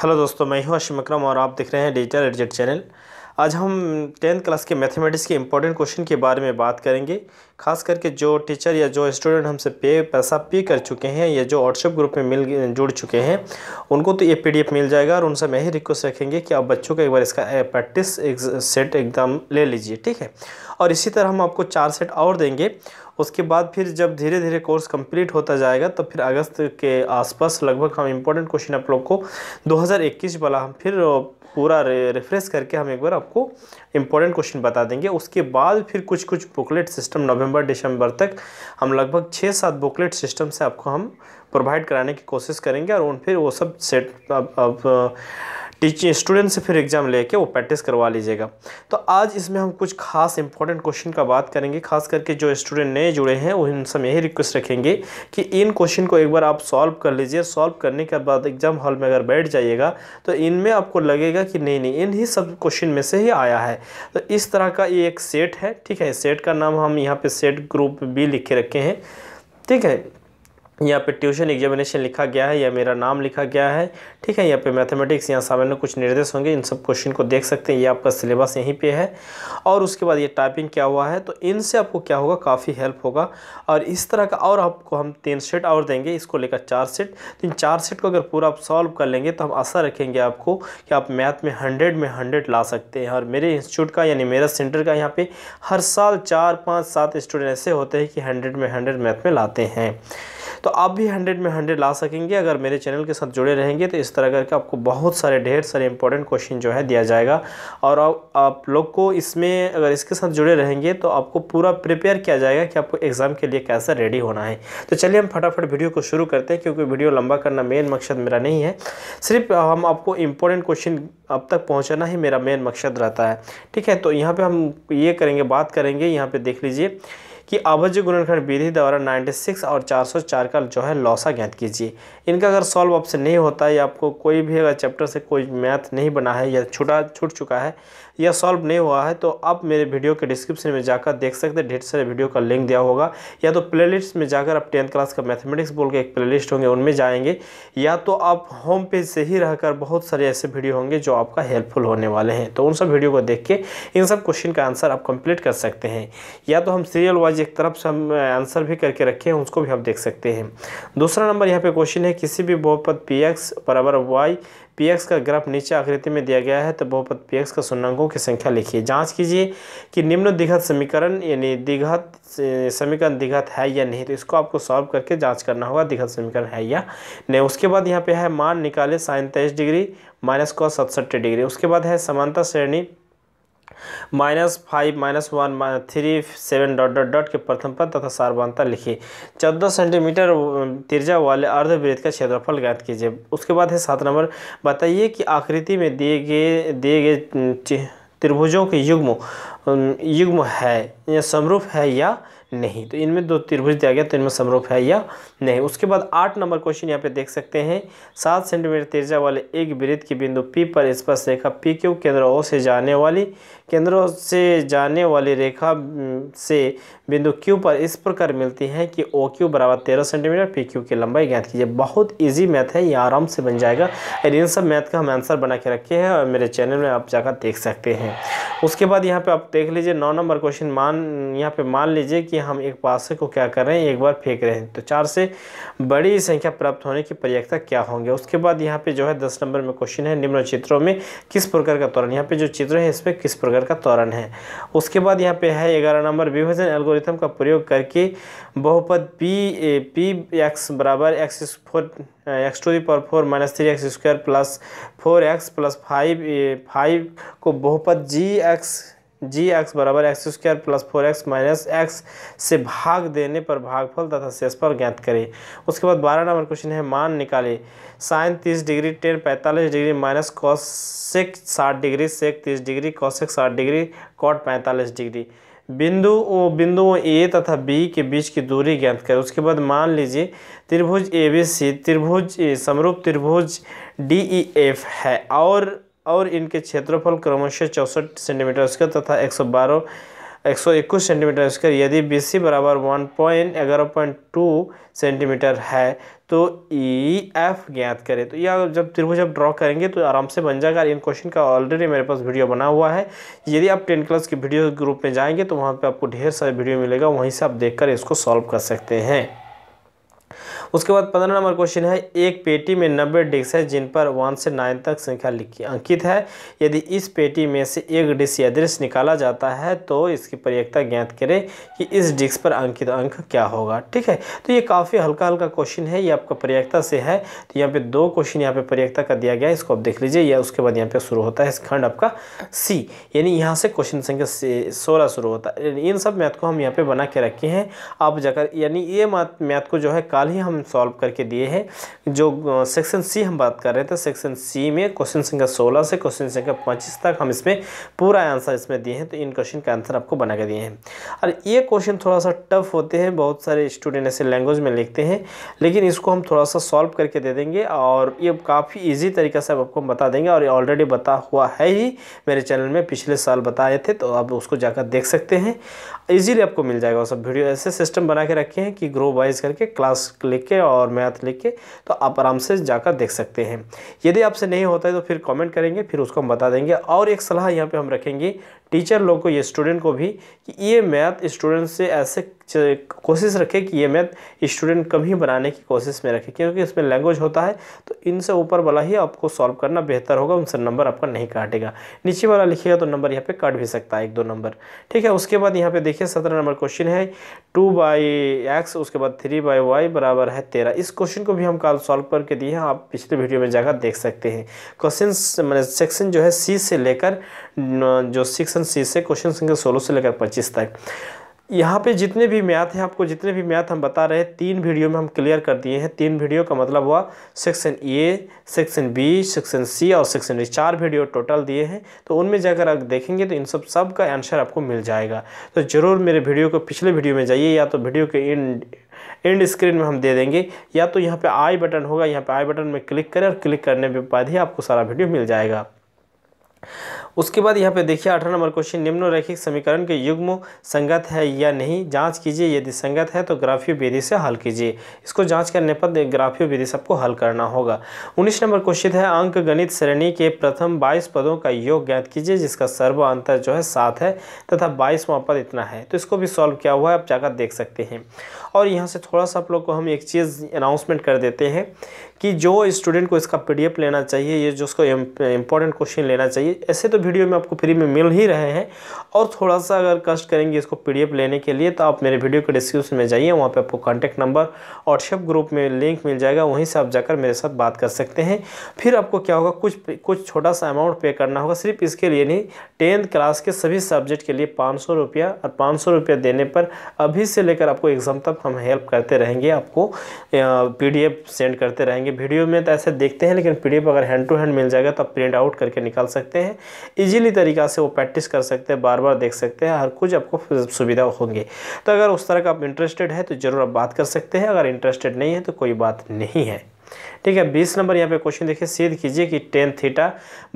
hello दोस्तों मैं हूं अशम अक्रम और आप देख रहे हैं डिजिटल एडजेट चैनल आज हम टेंथ क्लास के मैथमेटिक्स के इंपॉर्टेंट क्वेश्चन के बारे में बात करेंगे खास करके जो टीचर या जो स्टूडेंट हमसे पे पैसा पे कर चुके हैं या जो व्हाट्सएप ग्रुप में मिल जुड़ चुके हैं उनको तो ये पीडीएफ मिल जाएगा और उनसे मैं ही रिक्वेस्ट रखेंगे कि आप बच्चों का एक बार इसका प्रैक्टिस एक सेट एकदम ले लीजिए ठीक है और इसी तरह हम आपको चार सेट और देंगे उसके बाद फिर जब धीरे धीरे कोर्स कंप्लीट होता जाएगा तो फिर अगस्त के आसपास लगभग हम इम्पोर्टेंट क्वेश्चन आप लोग को 2021 वाला हम फिर पूरा रे, करके हम एक बार आपको इम्पोर्टेंट क्वेश्चन बता देंगे उसके बाद फिर कुछ कुछ बुकलेट सिस्टम नवंबर दिसंबर तक हम लगभग छः सात बुकलेट सिस्टम से आपको हम प्रोवाइड कराने की कोशिश करेंगे और उन फिर वो सब सेट अब, अब, अब टीचर स्टूडेंट से फिर एग्ज़ाम लेके वो प्रैक्टिस करवा लीजिएगा तो आज इसमें हम कुछ खास इंपॉर्टेंट क्वेश्चन का बात करेंगे खास करके जो स्टूडेंट नए जुड़े हैं उन सब यही रिक्वेस्ट रखेंगे कि इन क्वेश्चन को एक बार आप सॉल्व कर लीजिए सॉल्व करने के बाद एग्ज़ाम हॉल में अगर बैठ जाइएगा तो इनमें आपको लगेगा कि नहीं नहीं इन ही सब क्वेश्चन में से ही आया है तो इस तरह का ये एक सेट है ठीक है सेट का नाम हम यहाँ पर सेट ग्रुप बी लिख के रखे हैं ठीक है यहाँ पे ट्यूशन एग्जामिनेशन लिखा गया है या मेरा नाम लिखा गया है ठीक है यहाँ पे मैथमेटिक्स यहाँ सामान्य कुछ निर्देश होंगे इन सब क्वेश्चन को देख सकते हैं ये आपका सिलेबस यहीं पे है और उसके बाद ये टाइपिंग क्या हुआ है तो इनसे आपको क्या होगा काफ़ी हेल्प होगा और इस तरह का और आपको हम तीन सेट और देंगे इसको लेकर चार सेट तो इन चार सेट को अगर पूरा आप सॉल्व कर लेंगे तो हम आशा रखेंगे आपको कि आप मैथ में हंड्रेड में हंड्रेड ला सकते हैं और मेरे इंस्टीट्यूट का यानी मेरा सेंटर का यहाँ पर हर साल चार पाँच सात स्टूडेंट ऐसे होते हैं कि हंड्रेड में हंड्रेड मैथ में लाते हैं तो आप भी हंड्रेड में हंड्रेड ला सकेंगे अगर मेरे चैनल के साथ जुड़े रहेंगे तो इस तरह करके आपको बहुत सारे ढेर सारे इंपॉर्टेंट क्वेश्चन जो है दिया जाएगा और आप लोग को इसमें अगर इसके साथ जुड़े रहेंगे तो आपको पूरा प्रिपेयर किया जाएगा कि आपको एग्ज़ाम के लिए कैसे रेडी होना है तो चलिए हम फटाफट वीडियो को शुरू करते हैं क्योंकि वीडियो लंबा करना मेन मकसद मेरा नहीं है सिर्फ हम आपको इंपॉर्टेंट क्वेश्चन अब तक पहुंचाना ही मेरा मेन मकसद रहता है ठीक है तो यहाँ पे हम ये करेंगे बात करेंगे यहाँ पे देख लीजिए कि अभज्य गुणनखंड विधि द्वारा 96 और 404 का जो है लॉसा ज्ञात कीजिए इनका अगर सॉल्व आपसे नहीं होता है या आपको कोई भी अगर चैप्टर से कोई मैथ नहीं बना है या छुटा छूट चुका है यह सॉल्व नहीं हुआ है तो आप मेरे वीडियो के डिस्क्रिप्शन में जाकर देख सकते हैं ढेर सारे वीडियो का लिंक दिया होगा या तो प्ले में जाकर आप टेंथ क्लास का मैथमेटिक्स बोल के एक प्ले होंगे उनमें जाएंगे या तो आप होम पेज से ही रहकर बहुत सारे ऐसे वीडियो होंगे जो आपका हेल्पफुल होने वाले हैं तो उन सब वीडियो को देख के इन सब क्वेश्चन का आंसर आप कंप्लीट कर सकते हैं या तो हम सीरियल वाइज एक तरफ से हम आंसर भी करके रखे हैं उसको भी आप देख सकते हैं दूसरा नंबर यहाँ पे क्वेश्चन है किसी भी बहुपद पी एक्स बराबर वाई पी एक्स का ग्राफ नीचे आकृति में दिया गया है तो बहुपद पी एक्स का शून्यंकों की संख्या लिखिए जांच कीजिए कि निम्न दिघत समीकरण यानी दिघत समीकरण दिघत है या नहीं तो इसको आपको सॉल्व करके जांच करना होगा दिघत समीकरण है या नहीं उसके बाद यहाँ पे है मान निकाले साइन तेईस डिग्री माइनस को सतसठ डिग्री उसके बाद है समानता श्रेणी minus five minus one three seven dot dot dot के प्रथम पद तथा सार्वांतर लिखिए चौदह सेंटीमीटर तिरजा वाले अर्धवृत्त का क्षेत्रफल ज्ञात कीजिए उसके बाद है सात नंबर बताइए कि आकृति में दिए गए दिए गए त्रिभुजों के युग्म युग्म है या समरूप है या नहीं तो इनमें दो त्रिभुज दिया गया तो इनमें समरूप है या नहीं उसके बाद आठ नंबर क्वेश्चन यहाँ पे देख सकते हैं सात सेंटीमीटर तिरजा वाले एक वृत्त के बिंदु पी पर स्पर्श रेखा पी क्यू केंद्र ओ से जाने वाली केंद्रों से जाने वाली रेखा से बिंदु Q पर इस प्रकार मिलती है कि ओ क्यू बराबर तेरह सेंटीमीटर पी क्यू की लंबाई ज्ञात कीजिए बहुत ईजी मैथ है ये आराम से बन जाएगा और इन सब मैथ का हम आंसर बना के रखे हैं और मेरे चैनल में आप जाकर देख सकते हैं उसके बाद यहाँ पे आप देख लीजिए नौ नंबर क्वेश्चन मान यहाँ पे मान लीजिए कि हम एक पासे को क्या कर रहे हैं एक बार फेंक रहे हैं तो चार से बड़ी संख्या प्राप्त होने की प्रयत्ता क्या होंगे उसके बाद यहाँ पे जो है दस नंबर में क्वेश्चन है निम्न चित्रों में किस प्रकार का तौरण यहाँ पे जो चित्र है इसमें किस प्रकार बर्गर का त्वरण है उसके बाद यहाँ पे है ग्यारह नंबर विभाजन एल्गोरिथम का प्रयोग करके बहुपद पी ए, पी एक्स बराबर X four X to the four minus three X square plus four X plus five five को बहुपद जी एक्स जी एक्स बराबर X square plus four X minus X से भाग देने पर भागफल तथा शेषफल ज्ञात करें उसके बाद बारह नंबर क्वेश्चन है मान निकाले साइन तीस डिग्री टेन पैंतालीस डिग्री माइनस कौशिक साठ डिग्री सेक तीस डिग्री कौशिक साठ डिग्री कॉट पैंतालीस डिग्री बिंदु ओ बिंदु ए तथा बी के बीच की दूरी ज्ञात करें उसके बाद मान लीजिए त्रिभुज ए बी सी त्रिभुज समरूप त्रिभुज डी ई एफ है और और इनके क्षेत्रफल क्रमशः चौंसठ सेंटीमीटर स्क्वायर तथा एक सौ बारह एक सौ इक्कीस सेंटीमीटर स्क्वायर यदि बी सी बराबर वन पॉइंट ग्यारह पॉइंट टू सेंटीमीटर है तो ई e एफ ज्ञात करें तो यह जब त्रिभुज आप ड्रॉ करेंगे तो आराम से बन जाएगा इन क्वेश्चन का ऑलरेडी मेरे पास वीडियो बना हुआ है यदि आप टेन क्लास के वीडियो ग्रुप में जाएंगे तो वहाँ पर आपको ढेर सारे वीडियो मिलेगा वहीं से आप देखकर इसको सॉल्व कर सकते हैं उसके बाद पंद्रह नंबर क्वेश्चन है एक पेटी में नब्बे डिस्क है जिन पर वन से नाइन तक संख्या लिखी अंकित है यदि इस पेटी में से एक डिस्क या दृश्य निकाला जाता है तो इसकी प्रयोगता ज्ञात करें कि इस डिस्क पर अंकित अंक क्या होगा ठीक है तो ये काफ़ी हल्का हल्का क्वेश्चन है ये आपका प्रयोगता से है तो यहाँ पे दो क्वेश्चन यहाँ पे प्रयोगता का दिया गया है इसको आप देख लीजिए या उसके बाद यहाँ पे शुरू होता है खंड आपका सी यानी यहाँ से क्वेश्चन संख्या सोलह शुरू होता है इन सब मैथ को हम यहाँ पे बना के रखे हैं आप जाकर यानी ये मैथ को जो है कल ही हम हम सॉल्व करके दिए हैं जो सेक्शन सी हम बात कर रहे थे सेक्शन सी में क्वेश्चन संख्या सोलह से क्वेश्चन संख्या पच्चीस तक हम इसमें पूरा आंसर इसमें दिए हैं तो इन क्वेश्चन का आंसर आपको बना के दिए हैं और ये क्वेश्चन थोड़ा सा टफ होते हैं बहुत सारे स्टूडेंट ऐसे लैंग्वेज में लिखते हैं लेकिन इसको हम थोड़ा सा सॉल्व करके दे देंगे और ये काफ़ी ईजी तरीका से आपको हम बता देंगे और ऑलरेडी बता हुआ है ही मेरे चैनल में पिछले साल बताए थे तो आप उसको जाकर देख सकते हैं ईजिली आपको मिल जाएगा वो सब वीडियो ऐसे सिस्टम बना के रखे हैं कि ग्रो वाइज करके क्लास क्लिक लिख के और मैथ लिख के तो आप आराम से जाकर देख सकते हैं यदि आपसे नहीं होता है तो फिर कमेंट करेंगे फिर उसको हम बता देंगे और एक सलाह यहाँ पे हम रखेंगे टीचर लोग को ये स्टूडेंट को भी कि ये मैथ स्टूडेंट से ऐसे कोशिश रखे कि ये मैथ स्टूडेंट कम ही बनाने की कोशिश में रखे क्योंकि इसमें लैंग्वेज होता है तो इनसे ऊपर वाला ही आपको सॉल्व करना बेहतर होगा उनसे नंबर आपका नहीं काटेगा नीचे वाला लिखेगा तो नंबर यहाँ पे काट भी सकता है एक दो नंबर ठीक है उसके बाद यहाँ पे देखिए सत्रह नंबर क्वेश्चन है टू बाई एक्स उसके बाद थ्री बाई वाई बराबर है तेरह इस क्वेश्चन को भी हम कल सॉल्व करके दिए हैं आप पिछले वीडियो में जाकर देख सकते हैं क्वेश्चन मैंने सेक्शन जो है सी से लेकर जो सिक्स सेक्शन सी से क्वेश्चन संख्या सोलह से लेकर पच्चीस तक यहाँ पे जितने भी मैथ हैं आपको जितने भी मैथ हम बता रहे हैं तीन वीडियो में हम क्लियर कर दिए हैं तीन वीडियो का मतलब हुआ section A section B section C और सेक्शन डी चार वीडियो टोटल दिए हैं तो उनमें जाकर आप देखेंगे तो इन सब सब का आंसर आपको मिल जाएगा तो ज़रूर मेरे वीडियो को पिछले वीडियो में जाइए या तो वीडियो के एंड एंड स्क्रीन में हम दे देंगे या तो यहाँ पर आई बटन होगा यहाँ पर आई बटन में क्लिक करें और क्लिक करने के बाद ही आपको सारा वीडियो मिल जाएगा उसके बाद यहाँ पे देखिए अठारह नंबर क्वेश्चन निम्न रैखिक समीकरण के युग्म संगत है या नहीं जांच कीजिए यदि संगत है तो ग्राफीय विधि से हल कीजिए इसको जांच करने पर ग्राफीय विधि से आपको हल करना होगा उन्नीस नंबर क्वेश्चन है अंक गणित श्रेणी के प्रथम बाईस पदों का योग ज्ञात कीजिए जिसका सर्व अंतर जो है सात है तथा बाईसवां पद इतना है तो इसको भी सॉल्व किया हुआ है आप जाकर देख सकते हैं और यहाँ से थोड़ा सा आप लोग को हम एक चीज़ अनाउंसमेंट कर देते हैं कि जो स्टूडेंट को इसका पीडीएफ लेना चाहिए ये जो उसको इम्पोर्टेंट क्वेश्चन लेना चाहिए ऐसे तो वीडियो में आपको फ्री में मिल ही रहे हैं और थोड़ा सा अगर कष्ट करेंगे इसको पी लेने के लिए तो आप मेरे वीडियो के डिस्क्रिप्शन में जाइए वहाँ पर आपको कॉन्टैक्ट नंबर व्हाट्सएप ग्रुप में लिंक मिल जाएगा वहीं से आप जाकर मेरे साथ बात कर सकते हैं फिर आपको क्या होगा कुछ कुछ छोटा सा अमाउंट पे करना होगा सिर्फ इसके लिए नहीं टेंथ क्लास के सभी सब्जेक्ट के लिए पाँच सौ रुपया और पाँच सौ रुपया देने पर अभी से लेकर आपको एग्ज़ाम तक हम हेल्प करते रहेंगे आपको पीडीएफ सेंड करते रहेंगे वीडियो में तो ऐसे देखते हैं लेकिन पीडीएफ अगर हैंड टू हैंड मिल जाएगा तो आप प्रिंट आउट करके निकाल सकते हैं सकते हैं इजीली तरीक़ा से वो प्रैक्टिस कर सकते हैं बार बार देख सकते हैं हर कुछ आपको सुविधा होंगे तो अगर उस तरह का आप इंटरेस्टेड है तो ज़रूर आप बात कर सकते हैं अगर इंटरेस्टेड नहीं है तो कोई बात नहीं है ठीक है बीस नंबर यहाँ पे क्वेश्चन देखिए सीध कीजिए कि tan theta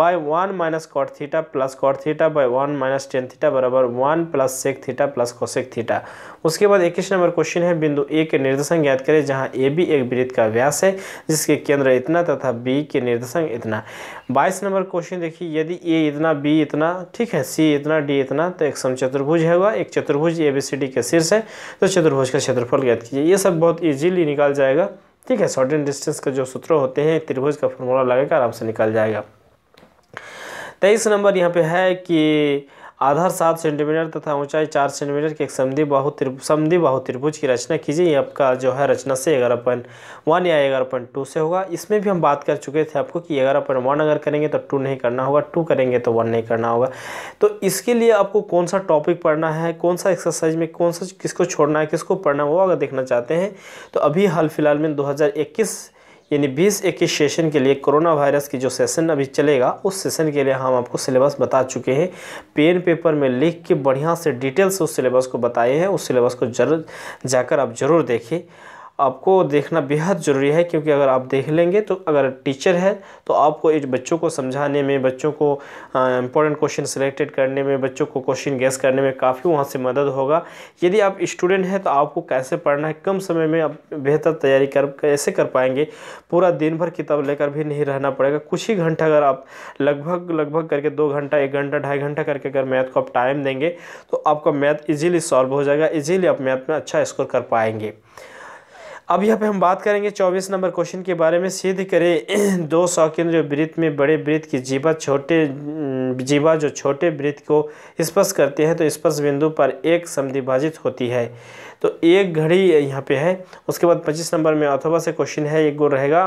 by one minus cot theta plus cot theta by one minus tan theta बराबर one plus sec theta plus cosec theta उसके बाद इक्कीस नंबर क्वेश्चन है बिंदु ए के निर्देशन ज्ञात करें जहाँ ए बी एक वृत्त का व्यास है जिसके केंद्र इतना तथा बी के निर्देशन इतना बाईस नंबर क्वेश्चन देखिए यदि ए इतना बी इतना ठीक है सी इतना डी इतना तो एक समचतुर्भुज है एक चतुर्भुज ए बी सी डी के शीर्ष है तो चतुर्भुज का क्षेत्रफल ज्ञात कीजिए ये सब बहुत ईजिली निकाल जाएगा ठीक है शॉर्ट एंड डिस्टेंस का जो सूत्र होते हैं त्रिभुज का फॉर्मूला लगेगा आराम से निकल जाएगा तेईस नंबर यहाँ पे है कि आधार सात सेंटीमीटर तथा ऊंचाई चार सेंटीमीटर की एक समी बाहु समधि बाहु त्रिभुज की रचना कीजिए ये आपका जो है रचना से ग्यारह पॉइंट वन या ग्यारह पॉइंट टू से होगा इसमें भी हम बात कर चुके थे आपको कि ग्यारह पॉइंट वन अगर करेंगे तो टू नहीं करना होगा टू करेंगे तो वन नहीं करना होगा तो इसके लिए आपको कौन सा टॉपिक पढ़ना है कौन सा एक्सरसाइज में कौन सा किसको छोड़ना है किसको पढ़ना है वो अगर देखना चाहते हैं तो अभी हाल फिलहाल में दो यानी बीस इक्कीस सेशन के लिए कोरोना वायरस की जो सेशन अभी चलेगा उस सेशन के लिए हम आपको सिलेबस बता चुके हैं पेन पेपर में लिख के बढ़िया से डिटेल्स उस सिलेबस को बताए हैं उस सिलेबस को जरूर जाकर आप ज़रूर देखें आपको देखना बेहद ज़रूरी है क्योंकि अगर आप देख लेंगे तो अगर टीचर है तो आपको इस बच्चों को समझाने में बच्चों को इम्पोर्टेंट क्वेश्चन सिलेक्टेड करने में बच्चों को क्वेश्चन गैस करने में काफ़ी वहाँ से मदद होगा यदि आप स्टूडेंट हैं तो आपको कैसे पढ़ना है कम समय में आप बेहतर तैयारी कर कैसे कर पाएंगे पूरा दिन भर किताब लेकर भी नहीं रहना पड़ेगा कुछ ही घंटा अगर आप लगभग लगभग करके दो घंटा एक घंटा ढाई घंटा करके अगर मैथ को आप टाइम देंगे तो आपका मैथ ईजिली सॉल्व हो जाएगा ईजिली आप मैथ में अच्छा स्कोर कर पाएंगे अब यहाँ पे हम बात करेंगे चौबीस नंबर क्वेश्चन के बारे में सिद्ध करें दो शौकीन जो वृत्त में बड़े वृत्त की जीवा छोटे जीवा जो छोटे वृत्त को स्पर्श करते हैं तो स्पर्श बिंदु पर एक समिभाजित होती है तो एक घड़ी यहाँ पे है उसके बाद पच्चीस नंबर में अथवा से क्वेश्चन है एक गुण रहेगा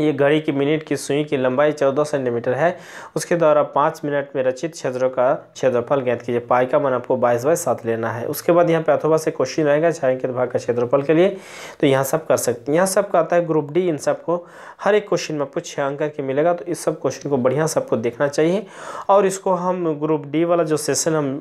ये घड़ी की मिनट की सुई की लंबाई 14 सेंटीमीटर है उसके द्वारा पाँच मिनट में रचित क्षेत्रों का क्षेत्रफल ज्ञात कीजिए पाई का मन आपको बाईस बाई सात लेना है उसके बाद यहाँ पे अथवा से क्वेश्चन रहेगा छायांकित भाग का क्षेत्रफल के लिए तो यहाँ सब कर सकते हैं यहाँ सब का आता है ग्रुप डी इन सबको हर एक क्वेश्चन में आपको छः अंक करके मिलेगा तो इस सब क्वेश्चन को बढ़िया सबको देखना चाहिए और इसको हम ग्रुप डी वाला जो सेशन हम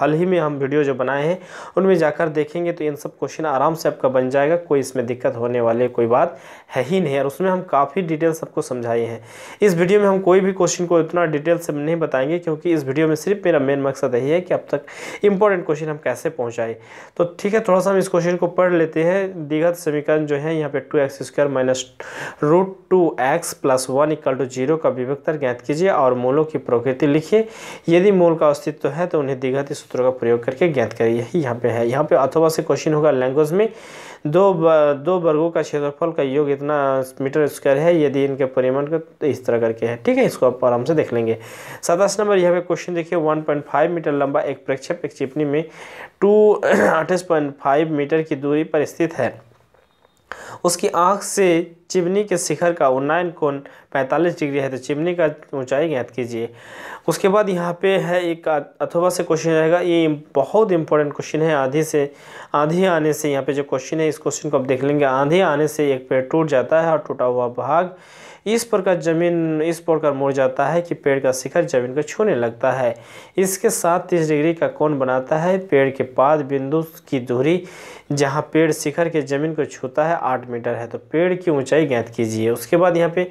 हाल ही में हम वीडियो जो बनाए हैं उनमें जाकर देखेंगे तो इन सब क्वेश्चन आराम से आपका बन जाएगा कोई इसमें दिक्कत होने वाली कोई बात है ही नहीं और उसमें हम काफ़ी डिटेल्स आपको समझाई हैं इस वीडियो में हम कोई भी क्वेश्चन को इतना डिटेल से नहीं बताएंगे क्योंकि इस वीडियो में सिर्फ मेरा मेन मकसद यही है कि अब तक इंपॉर्टेंट क्वेश्चन हम कैसे पहुँचाए तो ठीक है थोड़ा सा हम इस क्वेश्चन को पढ़ लेते हैं दीघत समीकरण जो है यहाँ पर two X square minus root two X plus one equal to zero का विभक्तर ज्ञात कीजिए और मूलों की प्रकृति लिखिए यदि मूल का अस्तित्व है तो उन्हें दीघत सूत्रों का प्रयोग करके ज्ञात करिए यहाँ पे है यहाँ पे अथवा से क्वेश्चन होगा लैंग्वेज में दो दो वर्गों का क्षेत्रफल का योग इतना मीटर स्क्वायर है यदि इनके परिमाण का तो इस तरह करके है ठीक है इसको आप आराम से देख लेंगे सताईस नंबर यहाँ पे क्वेश्चन देखिए 1.5 मीटर लंबा एक प्रक्षेप एक चिपनी में टू अट्ठाईस मीटर की दूरी पर स्थित है उसकी आँख से चिमनी के शिखर का उन्नायन कोण 45 डिग्री है तो चिमनी का ऊंचाई ज्ञात कीजिए उसके बाद यहाँ पे है एक अथवा से क्वेश्चन रहेगा ये बहुत इंपॉर्टेंट क्वेश्चन है आधी से आधी आने से यहाँ पे जो क्वेश्चन है इस क्वेश्चन को आप देख लेंगे आधी आने से एक पेड़ टूट जाता है और टूटा हुआ भाग इस प्रकार ज़मीन इस प्रकार मुड़ जाता है कि पेड़ का शिखर जमीन को छूने लगता है इसके साथ तीस डिग्री का कोण बनाता है पेड़ के पाद बिंदु की दूरी जहाँ पेड़ शिखर के ज़मीन को छूता है आठ मीटर है तो पेड़ की ऊंचाई ज्ञात कीजिए उसके बाद यहाँ पे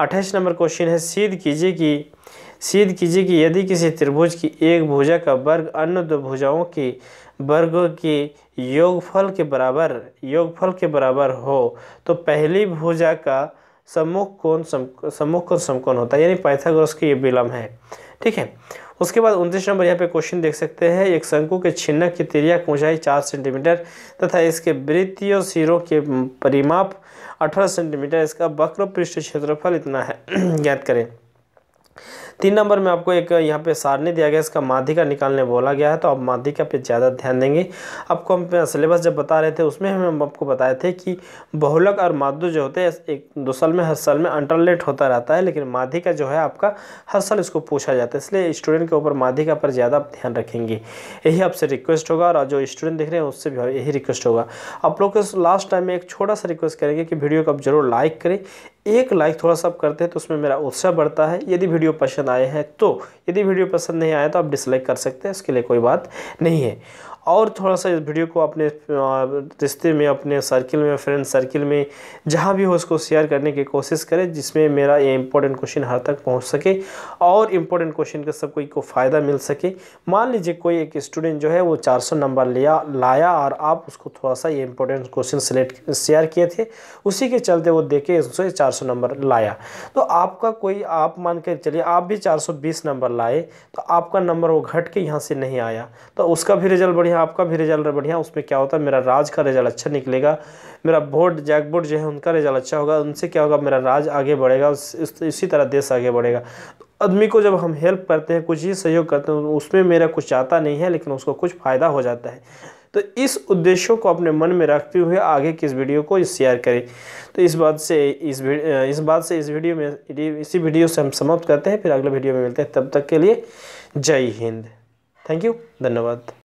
अट्ठाईस नंबर क्वेश्चन है सीध कीजिए कि सीध कीजिए कि यदि किसी त्रिभुज की एक भुजा का वर्ग अन्य दो भुजाओं की वर्ग के योगफल के बराबर योगफल के बराबर हो तो पहली भुजा का सम्मुख कौन सम्मुख कौन समकोण होता है यानी पाइथागोरस की ये विलम्ब है ठीक है उसके बाद उनतीस नंबर यहाँ पे क्वेश्चन देख सकते हैं एक शंकु के छिन्नक की तिरिया की ऊंचाई चार सेंटीमीटर तथा इसके वृत्तीय सिरों के परिमाप अठारह सेंटीमीटर इसका वक्र पृष्ठ क्षेत्रफल इतना है ज्ञात करें तीन नंबर में आपको एक यहाँ पे सारणी दिया गया इसका माध्यिका निकालने बोला गया है तो आप माध्यिका पे ज़्यादा ध्यान देंगे आपको हम सिलेबस जब बता रहे थे उसमें हम आपको बताए थे कि बहुलक और माधु जो होते हैं एक दो साल में हर साल में अंटरलेट होता रहता है लेकिन माध्यिका जो है आपका हर साल इसको पूछा जाता है इसलिए स्टूडेंट के ऊपर माध्यिका पर ज़्यादा ध्यान रखेंगे यही आपसे रिक्वेस्ट होगा और जो स्टूडेंट देख रहे हैं उससे भी यही रिक्वेस्ट होगा आप लोग को लास्ट टाइम में एक छोटा सा रिक्वेस्ट करेंगे कि वीडियो को आप जरूर लाइक करें एक लाइक थोड़ा सा आप करते हैं तो उसमें मेरा उत्साह बढ़ता है यदि वीडियो पसंद आए हैं तो यदि वीडियो पसंद नहीं आया तो आप डिसलाइक कर सकते हैं इसके लिए कोई बात नहीं है और थोड़ा सा इस वीडियो को अपने रिश्ते में अपने सर्किल में फ्रेंड सर्किल में जहाँ भी हो उसको शेयर करने की कोशिश करें जिसमें मेरा ये इंपॉर्टेंट क्वेश्चन हर तक पहुँच सके और इम्पोर्टेंट क्वेश्चन का सब कोई को फ़ायदा मिल सके मान लीजिए कोई एक स्टूडेंट जो है वो चार नंबर लिया लाया और आप उसको थोड़ा सा ये इंपॉर्टेंट क्वेश्चन सेलेक्ट शेयर किए थे उसी के चलते वो देखे उससे चार नंबर लाया तो आपका कोई आप मान के चलिए आप भी बीस नंबर लाए तो आपका नंबर वो घट के यहाँ से नहीं आया तो उसका भी रिजल्ट बढ़िया हैं आपका भी रिजल्ट बढ़िया उसमें क्या होता है मेरा राज का रिजल्ट अच्छा निकलेगा मेरा बोर्ड जैक बोर्ड जो है उनका रिजल्ट अच्छा होगा उनसे क्या होगा मेरा राज आगे बढ़ेगा इसी तरह देश आगे बढ़ेगा आदमी को जब हम हेल्प करते हैं कुछ ही सहयोग करते हैं उसमें मेरा कुछ आता नहीं है लेकिन उसको कुछ फ़ायदा हो जाता है तो इस उद्देश्यों को अपने मन में रखते हुए आगे की इस वीडियो को शेयर करें तो इस बात से इस इस बात से इस वीडियो में इसी वीडियो से हम समाप्त करते हैं फिर अगले वीडियो में मिलते हैं तब तक के लिए जय हिंद थैंक यू धन्यवाद